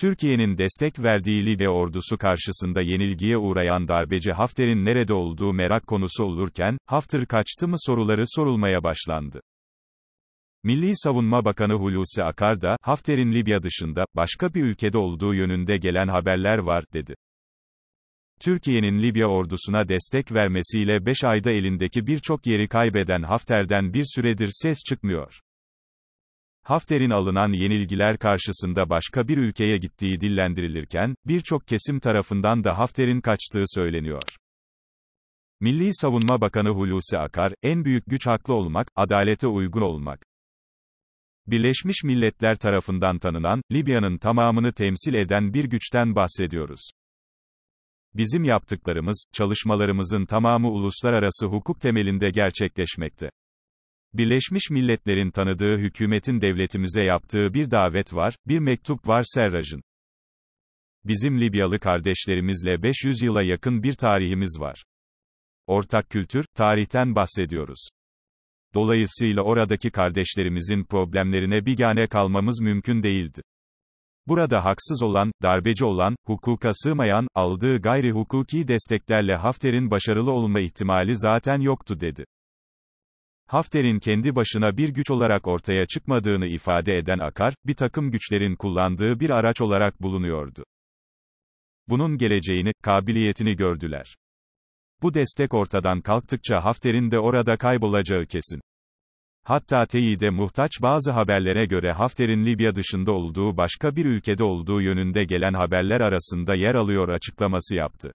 Türkiye'nin destek verdiği Libya ordusu karşısında yenilgiye uğrayan darbeci Hafter'in nerede olduğu merak konusu olurken, Hafter kaçtı mı soruları sorulmaya başlandı. Milli Savunma Bakanı Hulusi Akar da, Hafter'in Libya dışında, başka bir ülkede olduğu yönünde gelen haberler var, dedi. Türkiye'nin Libya ordusuna destek vermesiyle 5 ayda elindeki birçok yeri kaybeden Hafter'den bir süredir ses çıkmıyor. Hafter'in alınan yenilgiler karşısında başka bir ülkeye gittiği dillendirilirken, birçok kesim tarafından da Hafter'in kaçtığı söyleniyor. Milli Savunma Bakanı Hulusi Akar, en büyük güç haklı olmak, adalete uygun olmak. Birleşmiş Milletler tarafından tanınan, Libya'nın tamamını temsil eden bir güçten bahsediyoruz. Bizim yaptıklarımız, çalışmalarımızın tamamı uluslararası hukuk temelinde gerçekleşmekte. Birleşmiş Milletler'in tanıdığı hükümetin devletimize yaptığı bir davet var, bir mektup var Serraj'ın. Bizim Libyalı kardeşlerimizle 500 yıla yakın bir tarihimiz var. Ortak kültür, tarihten bahsediyoruz. Dolayısıyla oradaki kardeşlerimizin problemlerine bigane kalmamız mümkün değildi. Burada haksız olan, darbeci olan, hukuka sığmayan, aldığı gayri hukuki desteklerle Hafter'in başarılı olma ihtimali zaten yoktu dedi. Hafter'in kendi başına bir güç olarak ortaya çıkmadığını ifade eden akar, bir takım güçlerin kullandığı bir araç olarak bulunuyordu. Bunun geleceğini, kabiliyetini gördüler. Bu destek ortadan kalktıkça Hafter'in de orada kaybolacağı kesin. Hatta teyide muhtaç bazı haberlere göre Hafter'in Libya dışında olduğu başka bir ülkede olduğu yönünde gelen haberler arasında yer alıyor açıklaması yaptı.